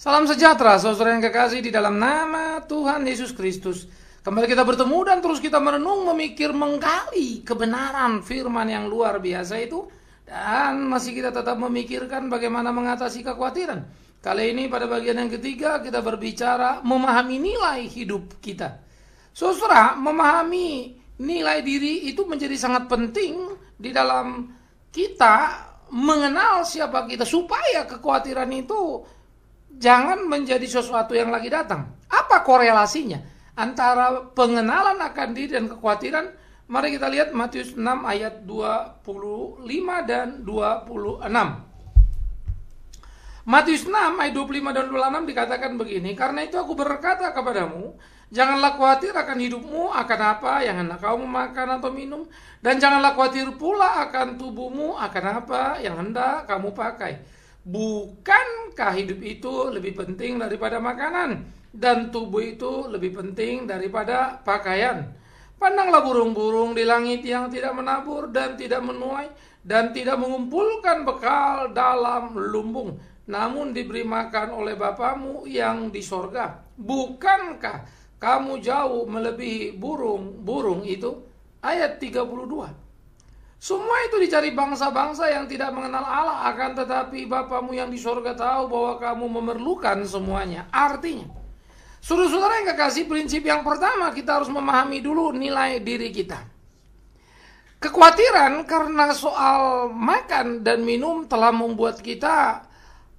Salam sejahtera saudara yang kekasih di dalam nama Tuhan Yesus Kristus. Kembali kita bertemu dan terus kita merenung, memikir, menggali kebenaran firman yang luar biasa itu. Dan masih kita tetap memikirkan bagaimana mengatasi kekhawatiran. Kali ini pada bagian yang ketiga kita berbicara memahami nilai hidup kita. Saudara, memahami nilai diri itu menjadi sangat penting di dalam kita mengenal siapa kita supaya kekhawatiran itu jangan menjadi sesuatu yang lagi datang. Apa korelasinya antara pengenalan akan diri dan kekhawatiran? Mari kita lihat Matius 6 ayat 25 dan 26. Matius 6 ayat 25 dan 26 dikatakan begini, karena itu aku berkata kepadamu, janganlah khawatir akan hidupmu, akan apa yang hendak kau makan atau minum, dan janganlah khawatir pula akan tubuhmu, akan apa yang hendak kamu pakai. Bukankah hidup itu lebih penting daripada makanan dan tubuh itu lebih penting daripada pakaian? Pandanglah burung-burung di langit yang tidak menabur dan tidak menuai dan tidak mengumpulkan bekal dalam lumbung, namun diberi makan oleh Bapamu yang di sorga. Bukankah kamu jauh melebihi burung-burung itu? Ayat 32. Semua itu dicari bangsa-bangsa yang tidak mengenal Allah akan tetapi Bapamu yang di surga tahu bahwa kamu memerlukan semuanya. Artinya, suruh saudara yang kekasih prinsip yang pertama kita harus memahami dulu nilai diri kita. Kekhawatiran karena soal makan dan minum telah membuat kita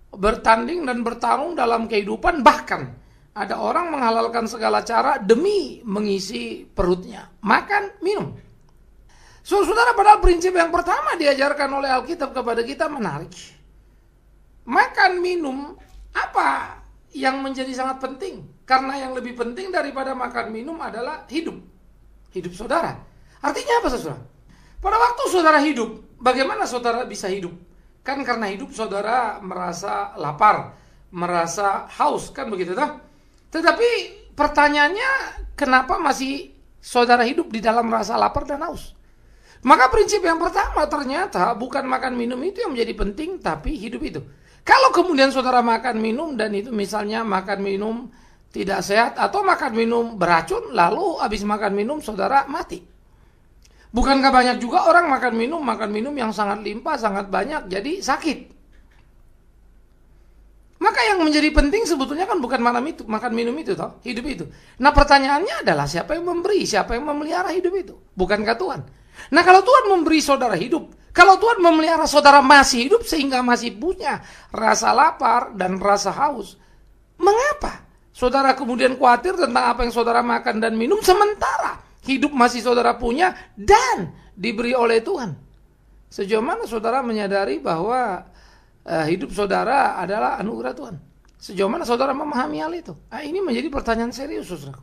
bertanding dan bertarung dalam kehidupan bahkan ada orang menghalalkan segala cara demi mengisi perutnya. Makan, minum. So, saudara, padahal prinsip yang pertama diajarkan oleh Alkitab kepada kita menarik. Makan, minum, apa yang menjadi sangat penting? Karena yang lebih penting daripada makan, minum adalah hidup. Hidup saudara. Artinya apa, saudara? Pada waktu saudara hidup, bagaimana saudara bisa hidup? Kan karena hidup saudara merasa lapar, merasa haus, kan begitu, toh? Tetapi pertanyaannya, kenapa masih saudara hidup di dalam rasa lapar dan haus? Maka prinsip yang pertama ternyata bukan makan minum itu yang menjadi penting, tapi hidup itu. Kalau kemudian saudara makan minum dan itu misalnya makan minum tidak sehat atau makan minum beracun, lalu habis makan minum saudara mati. Bukankah banyak juga orang makan minum, makan minum yang sangat limpah, sangat banyak, jadi sakit. Maka yang menjadi penting sebetulnya kan bukan malam itu, makan minum itu, toh, hidup itu. Nah pertanyaannya adalah siapa yang memberi, siapa yang memelihara hidup itu? Bukankah Tuhan? Nah kalau Tuhan memberi saudara hidup, kalau Tuhan memelihara saudara masih hidup sehingga masih punya rasa lapar dan rasa haus, mengapa saudara kemudian khawatir tentang apa yang saudara makan dan minum sementara hidup masih saudara punya dan diberi oleh Tuhan? Sejauh mana saudara menyadari bahwa uh, hidup saudara adalah anugerah Tuhan? Sejauh mana saudara memahami hal itu? Nah, ini menjadi pertanyaan serius, saudara.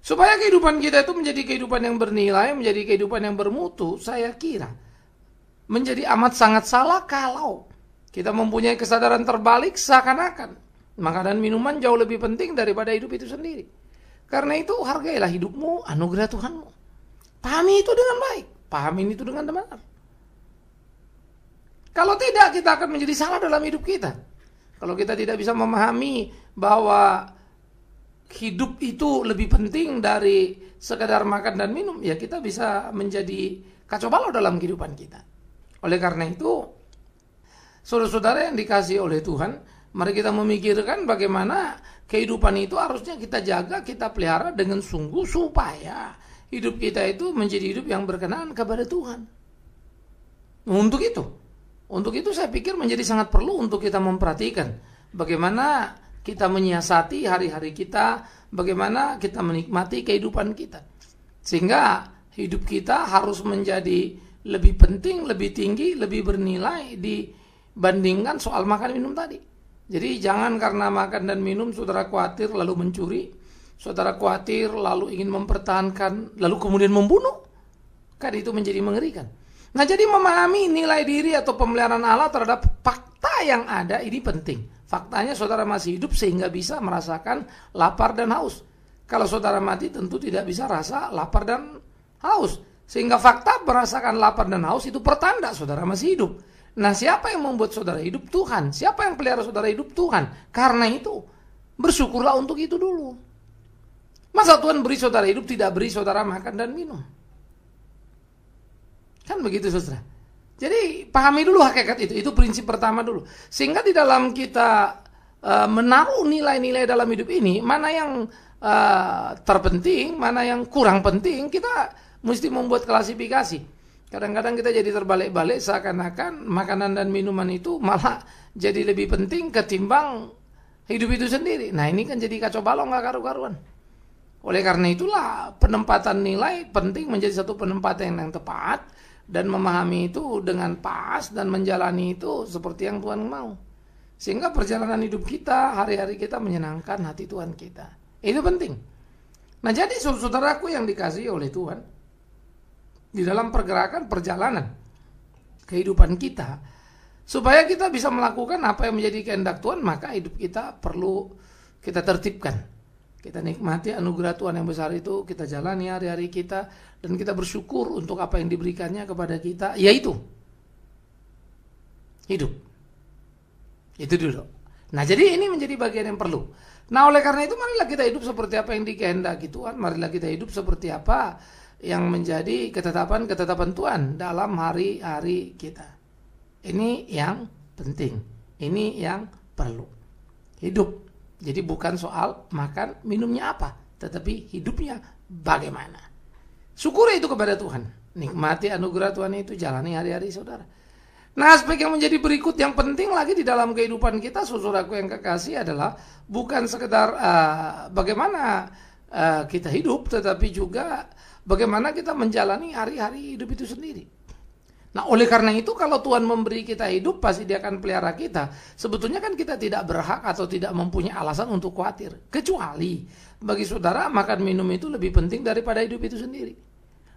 Supaya kehidupan kita itu menjadi kehidupan yang bernilai, menjadi kehidupan yang bermutu, saya kira menjadi amat sangat salah kalau kita mempunyai kesadaran terbalik seakan-akan makanan minuman jauh lebih penting daripada hidup itu sendiri. Karena itu hargailah hidupmu, anugerah Tuhanmu. Pahami itu dengan baik, pahami itu dengan benar. Kalau tidak kita akan menjadi salah dalam hidup kita. Kalau kita tidak bisa memahami bahwa hidup itu lebih penting dari sekedar makan dan minum, ya kita bisa menjadi kacau balau dalam kehidupan kita. Oleh karena itu, saudara-saudara yang dikasih oleh Tuhan, mari kita memikirkan bagaimana kehidupan itu harusnya kita jaga, kita pelihara dengan sungguh supaya hidup kita itu menjadi hidup yang berkenan kepada Tuhan. Untuk itu, untuk itu saya pikir menjadi sangat perlu untuk kita memperhatikan bagaimana kita menyiasati hari-hari kita, bagaimana kita menikmati kehidupan kita. Sehingga hidup kita harus menjadi lebih penting, lebih tinggi, lebih bernilai dibandingkan soal makan minum tadi. Jadi jangan karena makan dan minum saudara khawatir lalu mencuri, saudara khawatir lalu ingin mempertahankan, lalu kemudian membunuh. Kan itu menjadi mengerikan. Nah, jadi memahami nilai diri atau pemeliharaan Allah terhadap fakta yang ada ini penting. Faktanya saudara masih hidup sehingga bisa merasakan lapar dan haus. Kalau saudara mati tentu tidak bisa rasa lapar dan haus. Sehingga fakta merasakan lapar dan haus itu pertanda saudara masih hidup. Nah, siapa yang membuat saudara hidup? Tuhan. Siapa yang pelihara saudara hidup? Tuhan. Karena itu, bersyukurlah untuk itu dulu. Masa Tuhan beri saudara hidup tidak beri saudara makan dan minum? Kan begitu saudara. Jadi pahami dulu hakikat itu. Itu prinsip pertama dulu. Sehingga di dalam kita uh, menaruh nilai-nilai dalam hidup ini, mana yang uh, terpenting, mana yang kurang penting, kita mesti membuat klasifikasi. Kadang-kadang kita jadi terbalik-balik seakan-akan makanan dan minuman itu malah jadi lebih penting ketimbang hidup itu sendiri. Nah ini kan jadi kacau balau nggak karu-karuan. Oleh karena itulah penempatan nilai penting menjadi satu penempatan yang tepat dan memahami itu dengan pas dan menjalani itu seperti yang Tuhan mau. Sehingga perjalanan hidup kita, hari-hari kita menyenangkan hati Tuhan kita. Itu penting. Nah jadi saudaraku yang dikasih oleh Tuhan, di dalam pergerakan perjalanan kehidupan kita, supaya kita bisa melakukan apa yang menjadi kehendak Tuhan, maka hidup kita perlu kita tertibkan. Kita nikmati anugerah Tuhan yang besar itu, kita jalani hari-hari kita dan kita bersyukur untuk apa yang diberikannya kepada kita, yaitu hidup. Itu dulu. Nah, jadi ini menjadi bagian yang perlu. Nah, oleh karena itu marilah kita hidup seperti apa yang dikehendaki Tuhan, marilah kita hidup seperti apa yang menjadi ketetapan-ketetapan Tuhan dalam hari-hari kita. Ini yang penting. Ini yang perlu. Hidup jadi bukan soal makan minumnya apa, tetapi hidupnya bagaimana. Syukur itu kepada Tuhan. Nikmati anugerah Tuhan itu jalani hari-hari saudara. Nah aspek yang menjadi berikut yang penting lagi di dalam kehidupan kita saudaraku yang kekasih adalah bukan sekedar uh, bagaimana uh, kita hidup tetapi juga bagaimana kita menjalani hari-hari hidup itu sendiri. Nah, oleh karena itu kalau Tuhan memberi kita hidup pasti dia akan pelihara kita. Sebetulnya kan kita tidak berhak atau tidak mempunyai alasan untuk khawatir. Kecuali bagi saudara makan minum itu lebih penting daripada hidup itu sendiri.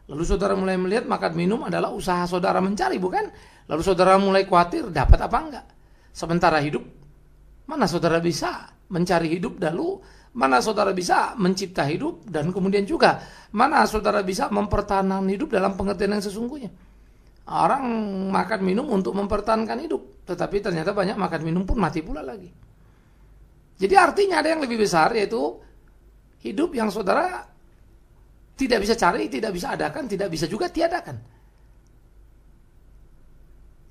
Lalu saudara mulai melihat makan minum adalah usaha saudara mencari, bukan? Lalu saudara mulai khawatir dapat apa enggak. Sementara hidup mana saudara bisa mencari hidup lalu mana saudara bisa mencipta hidup dan kemudian juga mana saudara bisa mempertahankan hidup dalam pengertian yang sesungguhnya. Orang makan minum untuk mempertahankan hidup, tetapi ternyata banyak makan minum pun mati pula lagi. Jadi artinya ada yang lebih besar yaitu hidup yang saudara tidak bisa cari, tidak bisa adakan, tidak bisa juga tiadakan.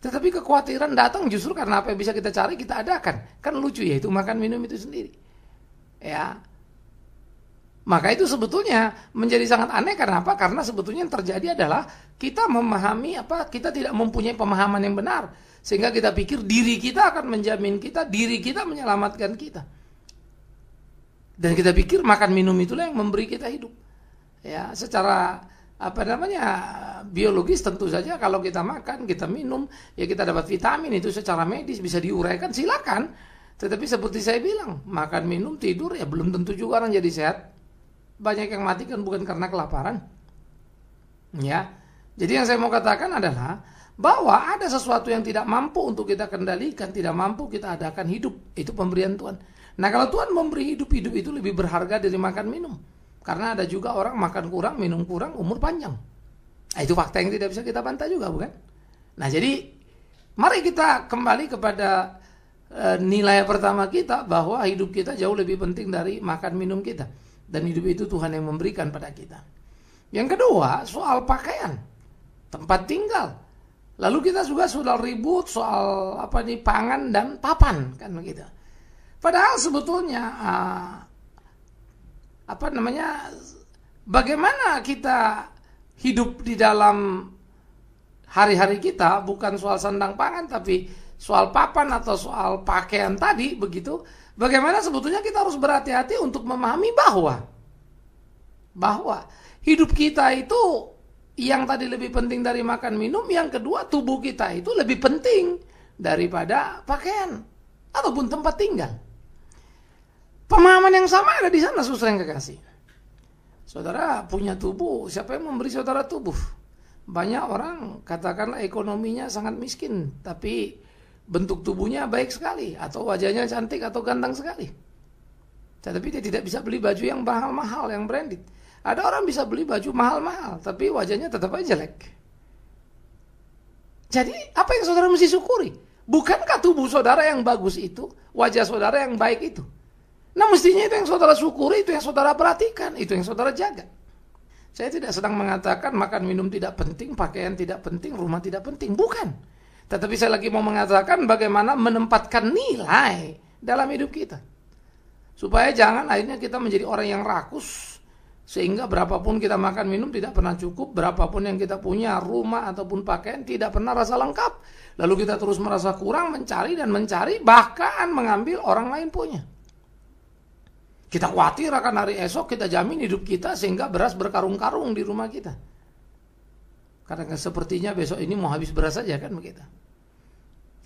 Tetapi kekhawatiran datang justru karena apa yang bisa kita cari kita adakan. Kan lucu ya itu makan minum itu sendiri. Ya, maka itu sebetulnya menjadi sangat aneh karena apa? Karena sebetulnya yang terjadi adalah kita memahami apa? Kita tidak mempunyai pemahaman yang benar sehingga kita pikir diri kita akan menjamin kita, diri kita menyelamatkan kita. Dan kita pikir makan minum itulah yang memberi kita hidup. Ya, secara apa namanya biologis tentu saja kalau kita makan kita minum ya kita dapat vitamin itu secara medis bisa diuraikan silakan tetapi seperti saya bilang makan minum tidur ya belum tentu juga orang jadi sehat banyak yang mati kan bukan karena kelaparan. Ya. Jadi yang saya mau katakan adalah bahwa ada sesuatu yang tidak mampu untuk kita kendalikan, tidak mampu kita adakan hidup. Itu pemberian Tuhan. Nah, kalau Tuhan memberi hidup, hidup itu lebih berharga dari makan minum. Karena ada juga orang makan kurang, minum kurang, umur panjang. Nah, itu fakta yang tidak bisa kita bantah juga, bukan? Nah, jadi mari kita kembali kepada eh, nilai pertama kita bahwa hidup kita jauh lebih penting dari makan minum kita. Dan hidup itu Tuhan yang memberikan pada kita. Yang kedua, soal pakaian, tempat tinggal. Lalu kita juga sudah ribut soal apa nih pangan dan papan kan begitu. Padahal sebetulnya ah, apa namanya bagaimana kita hidup di dalam hari-hari kita bukan soal sandang pangan tapi soal papan atau soal pakaian tadi begitu Bagaimana sebetulnya kita harus berhati-hati untuk memahami bahwa bahwa hidup kita itu yang tadi lebih penting dari makan minum, yang kedua tubuh kita itu lebih penting daripada pakaian ataupun tempat tinggal. Pemahaman yang sama ada di sana, susah yang kekasih. Saudara punya tubuh, siapa yang memberi saudara tubuh? Banyak orang katakanlah ekonominya sangat miskin, tapi bentuk tubuhnya baik sekali atau wajahnya cantik atau ganteng sekali. Tetapi dia tidak bisa beli baju yang mahal-mahal, yang branded. Ada orang bisa beli baju mahal-mahal, tapi wajahnya tetap aja jelek. Jadi apa yang saudara mesti syukuri? Bukankah tubuh saudara yang bagus itu, wajah saudara yang baik itu? Nah mestinya itu yang saudara syukuri, itu yang saudara perhatikan, itu yang saudara jaga. Saya tidak sedang mengatakan makan minum tidak penting, pakaian tidak penting, rumah tidak penting. Bukan. Tetapi saya lagi mau mengatakan bagaimana menempatkan nilai dalam hidup kita. Supaya jangan akhirnya kita menjadi orang yang rakus sehingga berapapun kita makan minum tidak pernah cukup, berapapun yang kita punya, rumah ataupun pakaian tidak pernah rasa lengkap. Lalu kita terus merasa kurang, mencari dan mencari, bahkan mengambil orang lain punya. Kita khawatir akan hari esok kita jamin hidup kita sehingga beras berkarung-karung di rumah kita. Karena sepertinya besok ini mau habis beras saja kan begitu.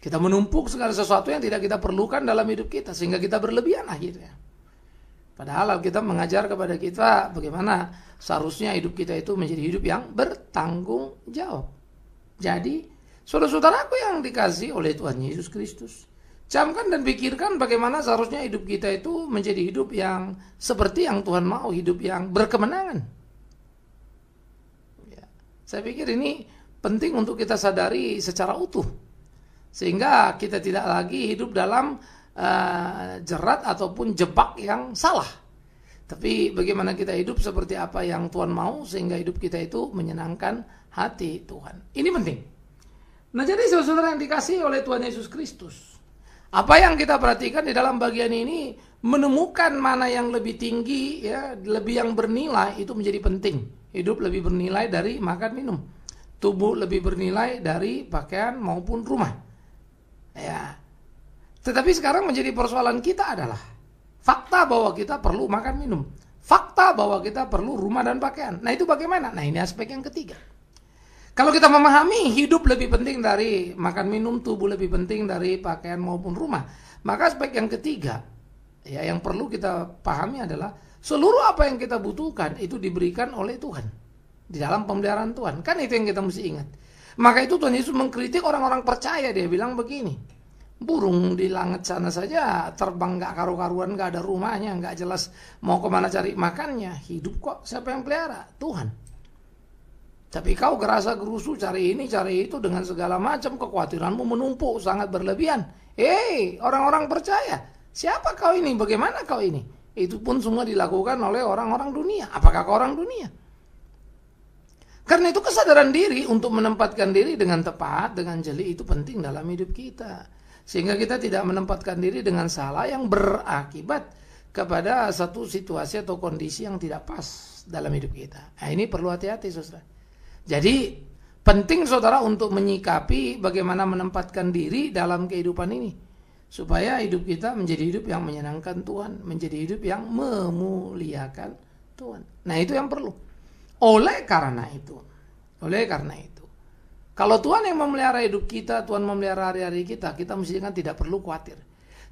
Kita menumpuk segala sesuatu yang tidak kita perlukan dalam hidup kita sehingga kita berlebihan akhirnya. Padahal kita mengajar kepada kita bagaimana seharusnya hidup kita itu menjadi hidup yang bertanggung jawab. Jadi, saudara aku yang dikasih oleh Tuhan Yesus Kristus, camkan dan pikirkan bagaimana seharusnya hidup kita itu menjadi hidup yang seperti yang Tuhan mau, hidup yang berkemenangan. Saya pikir ini penting untuk kita sadari secara utuh. Sehingga kita tidak lagi hidup dalam uh, jerat ataupun jebak yang salah. Tapi bagaimana kita hidup seperti apa yang Tuhan mau sehingga hidup kita itu menyenangkan hati Tuhan. Ini penting. Nah jadi saudara yang dikasih oleh Tuhan Yesus Kristus. Apa yang kita perhatikan di dalam bagian ini menemukan mana yang lebih tinggi, ya, lebih yang bernilai itu menjadi penting. Hidup lebih bernilai dari makan minum. Tubuh lebih bernilai dari pakaian maupun rumah. Ya. Tetapi sekarang menjadi persoalan kita adalah fakta bahwa kita perlu makan minum. Fakta bahwa kita perlu rumah dan pakaian. Nah, itu bagaimana? Nah, ini aspek yang ketiga. Kalau kita memahami hidup lebih penting dari makan minum, tubuh lebih penting dari pakaian maupun rumah, maka aspek yang ketiga ya yang perlu kita pahami adalah Seluruh apa yang kita butuhkan itu diberikan oleh Tuhan. Di dalam pemeliharaan Tuhan. Kan itu yang kita mesti ingat. Maka itu Tuhan Yesus mengkritik orang-orang percaya. Dia bilang begini. Burung di langit sana saja terbang gak karu-karuan, gak ada rumahnya, gak jelas mau kemana cari makannya. Hidup kok siapa yang pelihara? Tuhan. Tapi kau gerasa gerusu cari ini cari itu dengan segala macam kekhawatiranmu menumpuk sangat berlebihan. Hei orang-orang percaya siapa kau ini? Bagaimana kau ini? Itu pun semua dilakukan oleh orang-orang dunia. Apakah ke orang dunia? Karena itu kesadaran diri untuk menempatkan diri dengan tepat, dengan jeli itu penting dalam hidup kita. Sehingga kita tidak menempatkan diri dengan salah yang berakibat kepada satu situasi atau kondisi yang tidak pas dalam hidup kita. Nah, ini perlu hati-hati, saudara. Jadi penting saudara untuk menyikapi bagaimana menempatkan diri dalam kehidupan ini supaya hidup kita menjadi hidup yang menyenangkan Tuhan, menjadi hidup yang memuliakan Tuhan. Nah, itu yang perlu. Oleh karena itu, oleh karena itu, kalau Tuhan yang memelihara hidup kita, Tuhan memelihara hari-hari kita, kita mestinya tidak perlu khawatir.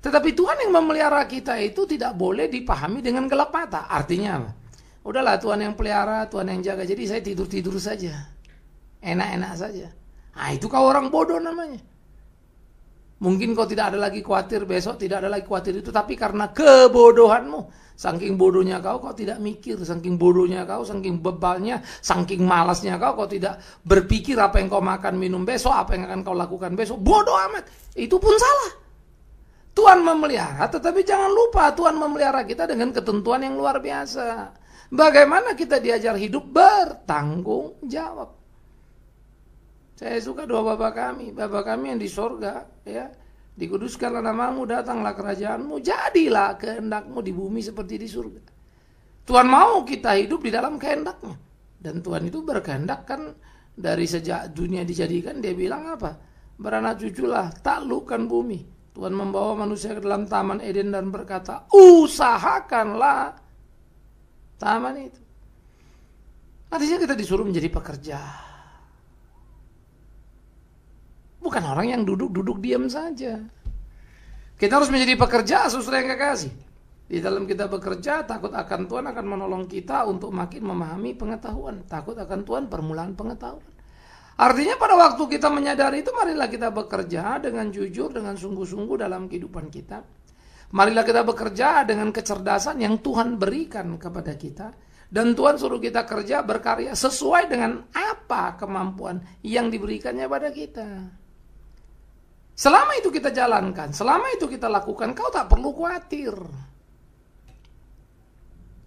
Tetapi Tuhan yang memelihara kita itu tidak boleh dipahami dengan gelap mata. Artinya apa? Udahlah Tuhan yang pelihara, Tuhan yang jaga. Jadi saya tidur-tidur saja. Enak-enak saja. Ah itu kau orang bodoh namanya. Mungkin kau tidak ada lagi khawatir besok, tidak ada lagi khawatir itu, tapi karena kebodohanmu, saking bodohnya kau, kau tidak mikir, saking bodohnya kau, saking bebalnya, saking malasnya kau, kau tidak berpikir apa yang kau makan minum besok, apa yang akan kau lakukan besok, bodoh amat, itu pun salah. Tuhan memelihara, tetapi jangan lupa Tuhan memelihara kita dengan ketentuan yang luar biasa. Bagaimana kita diajar hidup bertanggung jawab. Saya suka doa Bapak kami, Bapak kami yang di sorga, ya. Dikuduskanlah namamu, datanglah kerajaanmu, jadilah kehendakmu di bumi seperti di surga. Tuhan mau kita hidup di dalam kehendaknya. Dan Tuhan itu berkehendak kan dari sejak dunia dijadikan, dia bilang apa? Beranak cuculah, taklukan bumi. Tuhan membawa manusia ke dalam taman Eden dan berkata, usahakanlah taman itu. Artinya kita disuruh menjadi pekerja Bukan orang yang duduk-duduk diam saja. Kita harus menjadi pekerja, sesuai yang kekasih. Di dalam kita bekerja, takut akan Tuhan akan menolong kita untuk makin memahami pengetahuan. Takut akan Tuhan permulaan pengetahuan. Artinya pada waktu kita menyadari itu, marilah kita bekerja dengan jujur, dengan sungguh-sungguh dalam kehidupan kita. Marilah kita bekerja dengan kecerdasan yang Tuhan berikan kepada kita. Dan Tuhan suruh kita kerja berkarya sesuai dengan apa kemampuan yang diberikannya pada kita. Selama itu kita jalankan, selama itu kita lakukan, kau tak perlu khawatir.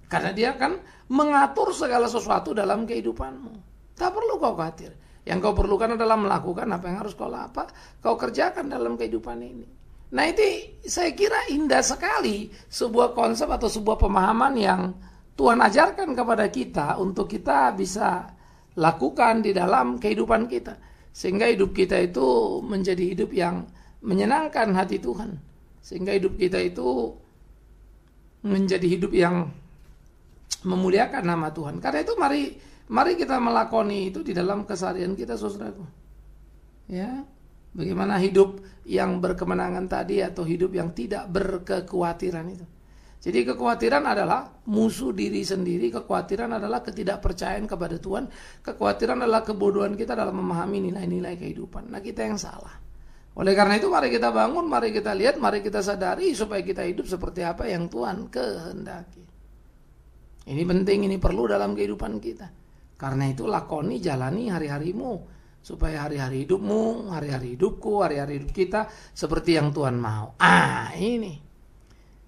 Karena dia akan mengatur segala sesuatu dalam kehidupanmu. Tak perlu kau khawatir. Yang kau perlukan adalah melakukan apa yang harus kau apa kau kerjakan dalam kehidupan ini. Nah itu saya kira indah sekali sebuah konsep atau sebuah pemahaman yang Tuhan ajarkan kepada kita untuk kita bisa lakukan di dalam kehidupan kita. Sehingga hidup kita itu menjadi hidup yang menyenangkan hati Tuhan. Sehingga hidup kita itu menjadi hidup yang memuliakan nama Tuhan. Karena itu mari mari kita melakoni itu di dalam keseharian kita Saudaraku. Ya. Bagaimana hidup yang berkemenangan tadi atau hidup yang tidak berkekhawatiran itu. Jadi kekhawatiran adalah musuh diri sendiri, kekhawatiran adalah ketidakpercayaan kepada Tuhan, kekhawatiran adalah kebodohan kita dalam memahami nilai-nilai kehidupan. Nah kita yang salah. Oleh karena itu mari kita bangun, mari kita lihat, mari kita sadari supaya kita hidup seperti apa yang Tuhan kehendaki. Ini penting, ini perlu dalam kehidupan kita. Karena itu lakoni, jalani hari-harimu. Supaya hari-hari hidupmu, hari-hari hidupku, hari-hari hidup kita seperti yang Tuhan mau. Ah ini.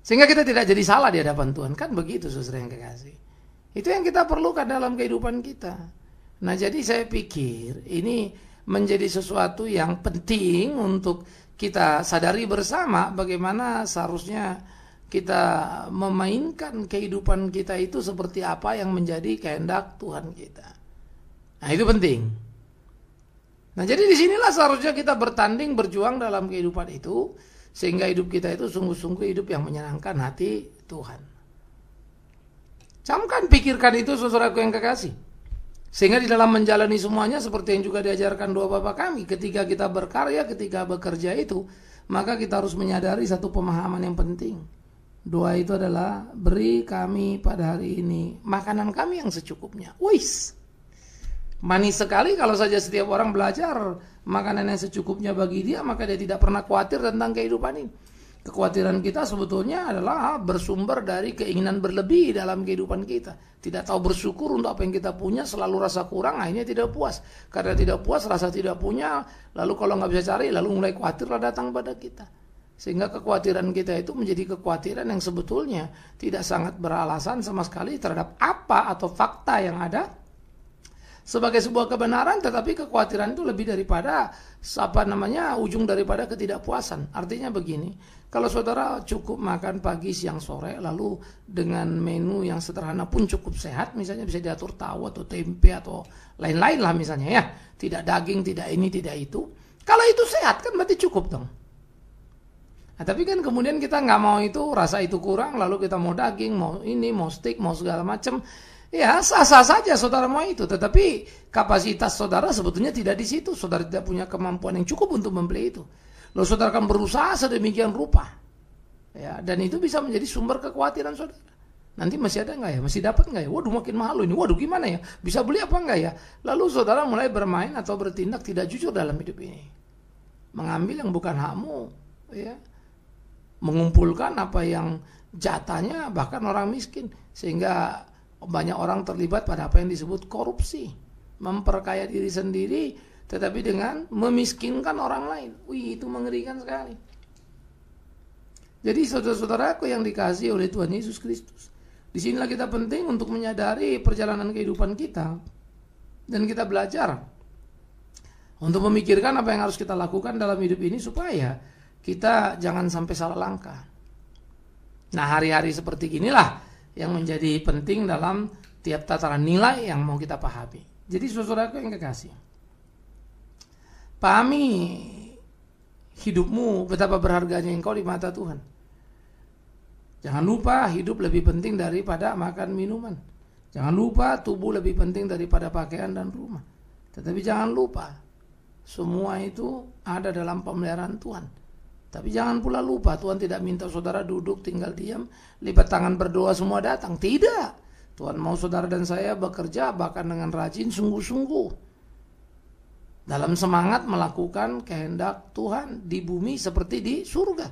Sehingga kita tidak jadi salah di hadapan Tuhan. Kan begitu saudara yang kekasih. Itu yang kita perlukan dalam kehidupan kita. Nah jadi saya pikir ini menjadi sesuatu yang penting untuk kita sadari bersama bagaimana seharusnya kita memainkan kehidupan kita itu seperti apa yang menjadi kehendak Tuhan kita. Nah itu penting. Nah jadi disinilah seharusnya kita bertanding berjuang dalam kehidupan itu sehingga hidup kita itu sungguh-sungguh hidup yang menyenangkan hati Tuhan. Camkan pikirkan itu saudaraku yang kekasih. Sehingga di dalam menjalani semuanya seperti yang juga diajarkan dua bapak kami. Ketika kita berkarya, ketika bekerja itu, maka kita harus menyadari satu pemahaman yang penting. Doa itu adalah beri kami pada hari ini makanan kami yang secukupnya. Wis. Manis sekali kalau saja setiap orang belajar makanan yang secukupnya bagi dia, maka dia tidak pernah khawatir tentang kehidupan ini. Kekhawatiran kita sebetulnya adalah bersumber dari keinginan berlebih dalam kehidupan kita. Tidak tahu bersyukur untuk apa yang kita punya, selalu rasa kurang, akhirnya tidak puas. Karena tidak puas, rasa tidak punya, lalu kalau nggak bisa cari, lalu mulai khawatirlah datang pada kita. Sehingga kekhawatiran kita itu menjadi kekhawatiran yang sebetulnya tidak sangat beralasan sama sekali terhadap apa atau fakta yang ada sebagai sebuah kebenaran tetapi kekhawatiran itu lebih daripada apa namanya ujung daripada ketidakpuasan. Artinya begini, kalau saudara cukup makan pagi, siang, sore lalu dengan menu yang sederhana pun cukup sehat misalnya bisa diatur tahu atau tempe atau lain-lain lah misalnya ya, tidak daging, tidak ini, tidak itu. Kalau itu sehat kan berarti cukup dong. Nah, tapi kan kemudian kita nggak mau itu rasa itu kurang lalu kita mau daging mau ini mau steak mau segala macam Ya, sah-sah saja saudara mau itu, tetapi kapasitas saudara sebetulnya tidak di situ. Saudara tidak punya kemampuan yang cukup untuk membeli itu. Lalu saudara akan berusaha sedemikian rupa. Ya, dan itu bisa menjadi sumber kekhawatiran saudara. Nanti masih ada nggak ya? Masih dapat nggak ya? Waduh makin mahal ini. Waduh gimana ya? Bisa beli apa nggak ya? Lalu saudara mulai bermain atau bertindak tidak jujur dalam hidup ini. Mengambil yang bukan hakmu, ya. Mengumpulkan apa yang jatahnya bahkan orang miskin sehingga banyak orang terlibat pada apa yang disebut korupsi, memperkaya diri sendiri tetapi dengan memiskinkan orang lain. Wih, itu mengerikan sekali. Jadi saudara-saudaraku yang dikasih oleh Tuhan Yesus Kristus, disinilah kita penting untuk menyadari perjalanan kehidupan kita dan kita belajar untuk memikirkan apa yang harus kita lakukan dalam hidup ini supaya kita jangan sampai salah langkah. Nah, hari-hari seperti inilah yang menjadi penting dalam tiap tataran nilai yang mau kita pahami. Jadi saudaraku yang kekasih, pahami hidupmu betapa berharganya engkau di mata Tuhan. Jangan lupa hidup lebih penting daripada makan minuman. Jangan lupa tubuh lebih penting daripada pakaian dan rumah. Tetapi jangan lupa semua itu ada dalam pemeliharaan Tuhan. Tapi jangan pula lupa Tuhan tidak minta saudara duduk tinggal diam, lipat tangan berdoa semua datang. Tidak. Tuhan mau saudara dan saya bekerja bahkan dengan rajin sungguh-sungguh. Dalam semangat melakukan kehendak Tuhan di bumi seperti di surga.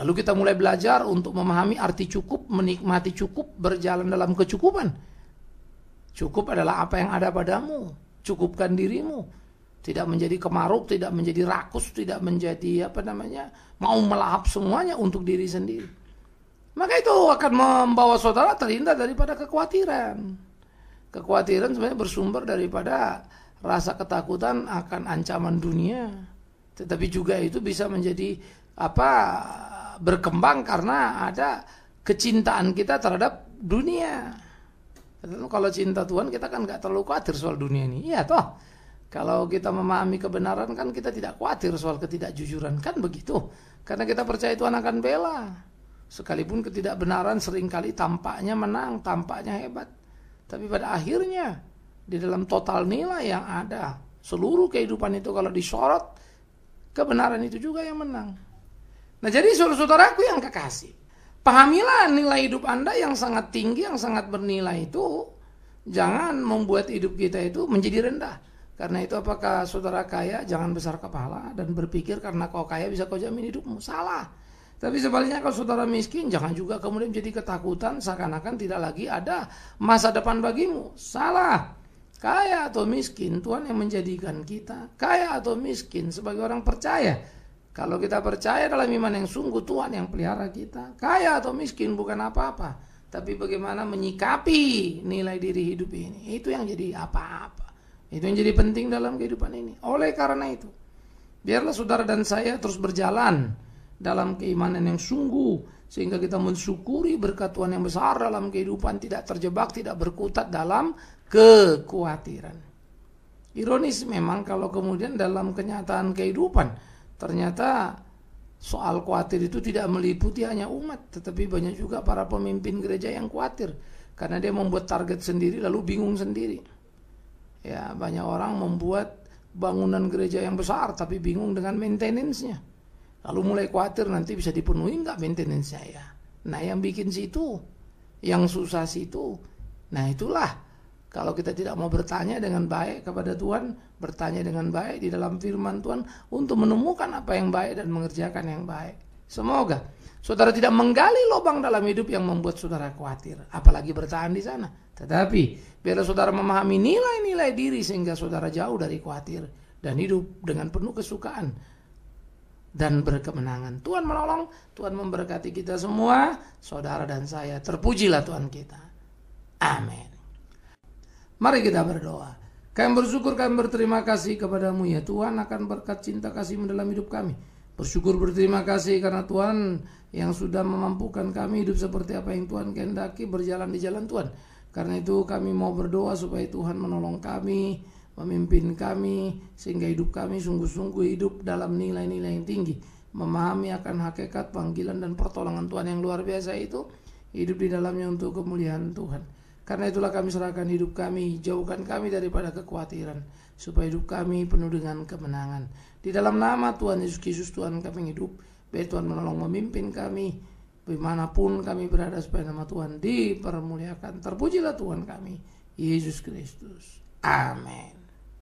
Lalu kita mulai belajar untuk memahami arti cukup, menikmati cukup, berjalan dalam kecukupan. Cukup adalah apa yang ada padamu, cukupkan dirimu tidak menjadi kemaruk, tidak menjadi rakus, tidak menjadi apa namanya mau melahap semuanya untuk diri sendiri. Maka itu akan membawa saudara terhindar daripada kekhawatiran. Kekhawatiran sebenarnya bersumber daripada rasa ketakutan akan ancaman dunia, tetapi juga itu bisa menjadi apa berkembang karena ada kecintaan kita terhadap dunia. Kalau cinta Tuhan kita kan nggak terlalu khawatir soal dunia ini, iya toh kalau kita memahami kebenaran kan kita tidak khawatir soal ketidakjujuran kan begitu. Karena kita percaya Tuhan akan bela. Sekalipun ketidakbenaran seringkali tampaknya menang, tampaknya hebat. Tapi pada akhirnya di dalam total nilai yang ada, seluruh kehidupan itu kalau disorot, kebenaran itu juga yang menang. Nah jadi saudara-saudaraku yang kekasih, pahamilah nilai hidup Anda yang sangat tinggi, yang sangat bernilai itu. Jangan membuat hidup kita itu menjadi rendah. Karena itu apakah saudara kaya jangan besar kepala dan berpikir karena kau kaya bisa kau jamin hidupmu. Salah. Tapi sebaliknya kalau saudara miskin jangan juga kemudian jadi ketakutan seakan-akan tidak lagi ada masa depan bagimu. Salah. Kaya atau miskin Tuhan yang menjadikan kita kaya atau miskin sebagai orang percaya. Kalau kita percaya dalam iman yang sungguh Tuhan yang pelihara kita. Kaya atau miskin bukan apa-apa, tapi bagaimana menyikapi nilai diri hidup ini. Itu yang jadi apa-apa. Itu yang jadi penting dalam kehidupan ini. Oleh karena itu, biarlah saudara dan saya terus berjalan dalam keimanan yang sungguh sehingga kita mensyukuri berkat Tuhan yang besar dalam kehidupan tidak terjebak, tidak berkutat dalam kekhawatiran. Ironis memang kalau kemudian dalam kenyataan kehidupan ternyata soal khawatir itu tidak meliputi hanya umat, tetapi banyak juga para pemimpin gereja yang khawatir karena dia membuat target sendiri lalu bingung sendiri. Ya, banyak orang membuat bangunan gereja yang besar tapi bingung dengan maintenance-nya. Lalu mulai khawatir nanti bisa dipenuhi nggak maintenance saya. Ya? Nah yang bikin situ, yang susah situ. Nah itulah kalau kita tidak mau bertanya dengan baik kepada Tuhan, bertanya dengan baik di dalam firman Tuhan untuk menemukan apa yang baik dan mengerjakan yang baik. Semoga saudara tidak menggali lubang dalam hidup yang membuat saudara khawatir, apalagi bertahan di sana. Tetapi bila saudara memahami nilai-nilai diri sehingga saudara jauh dari khawatir dan hidup dengan penuh kesukaan dan berkemenangan. Tuhan menolong, Tuhan memberkati kita semua, saudara dan saya. Terpujilah Tuhan kita. Amin. Mari kita berdoa. Kami bersyukur, kami berterima kasih kepadamu ya Tuhan akan berkat cinta kasih dalam hidup kami. Bersyukur berterima kasih karena Tuhan yang sudah memampukan kami hidup seperti apa yang Tuhan kehendaki berjalan di jalan Tuhan. Karena itu kami mau berdoa supaya Tuhan menolong kami, memimpin kami sehingga hidup kami sungguh-sungguh hidup dalam nilai-nilai yang tinggi, memahami akan hakikat panggilan dan pertolongan Tuhan yang luar biasa itu, hidup di dalamnya untuk kemuliaan Tuhan. Karena itulah kami serahkan hidup kami, jauhkan kami daripada kekhawatiran, supaya hidup kami penuh dengan kemenangan. Di dalam nama Tuhan Yesus Kristus, Tuhan kami hidup, biar Tuhan menolong memimpin kami, dimanapun kami berada, supaya nama Tuhan dipermuliakan. Terpujilah Tuhan kami, Yesus Kristus. Amin.